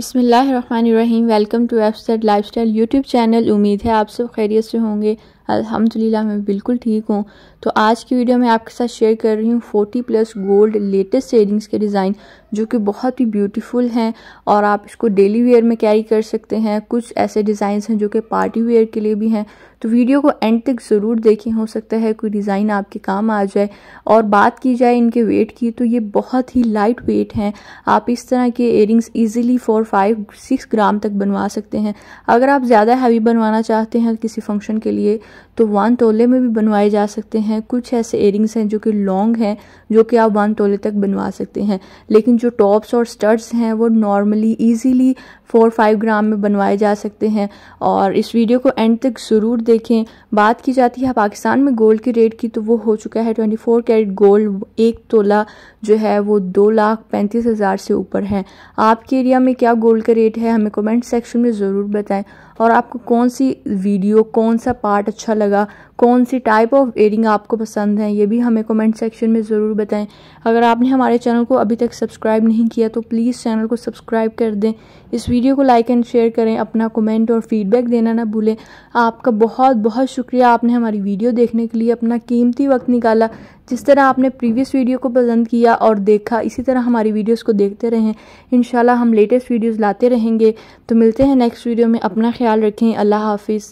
बसमीम welcome to F lifestyle YouTube channel उम्मीद है आप सब खैरियत से होंगे अल्हम्दुलिल्लाह मैं बिल्कुल ठीक हूँ तो आज की वीडियो में आपके साथ शेयर कर रही हूँ 40 प्लस गोल्ड लेटेस्ट एयरिंग्स के डिज़ाइन जो कि बहुत ही ब्यूटीफुल हैं और आप इसको डेली वेयर में कैरी कर सकते हैं कुछ ऐसे डिज़ाइन हैं जो कि पार्टी वेयर के लिए भी हैं तो वीडियो को एंड तक ज़रूर देखें हो सकता है कोई डिज़ाइन आपके काम आ जाए और बात की जाए इनके वेट की तो ये बहुत ही लाइट वेट हैं आप इस तरह के earrings easily four five six gram तक बनवा सकते हैं अगर आप ज़्यादा हैवी बनवाना चाहते हैं किसी फंक्शन के लिए तो वन तोले में भी बनवाए जा सकते हैं कुछ ऐसे एयरिंग्स हैं जो कि लॉन्ग हैं जो कि आप वन तोले तक बनवा सकते हैं लेकिन जो टॉप्स और स्टड्स हैं वो normally easily four five gram में बनवाए जा सकते हैं और इस वीडियो को एंड तक ज़रूर देखें बात की जाती है पाकिस्तान में गोल्ड के रेट की तो वो हो चुका है ट्वेंटी फोर कैरेट गोल्ड एक तोला जो है वो दो लाख पैंतीस हज़ार से ऊपर है आपके एरिया में क्या गोल्ड का रेट है हमें कमेंट सेक्शन में ज़रूर बताएं और आपको कौन सी वीडियो कौन सा पार्ट अच्छा लगा कौन सी टाइप ऑफ एयरिंग आपको पसंद है ये भी हमें कमेंट सेक्शन में ज़रूर बताएं अगर आपने हमारे चैनल को अभी तक सब्सक्राइब नहीं किया तो प्लीज़ चैनल को सब्सक्राइब कर दें इस वीडियो को लाइक एंड शेयर करें अपना कमेंट और फीडबैक देना ना भूलें आपका बहुत बहुत शुक्रिया आपने हमारी वीडियो देखने के लिए अपना कीमती वक्त निकाला जिस तरह आपने प्रीवियस वीडियो को पसंद किया और देखा इसी तरह हमारी वीडियोज़ को देखते रहें इन हम लेटेस्ट वीडियोज़ लाते रहेंगे तो मिलते हैं नेक्स्ट वीडियो में अपना ख्याल रखें अल्लाह हाफिज़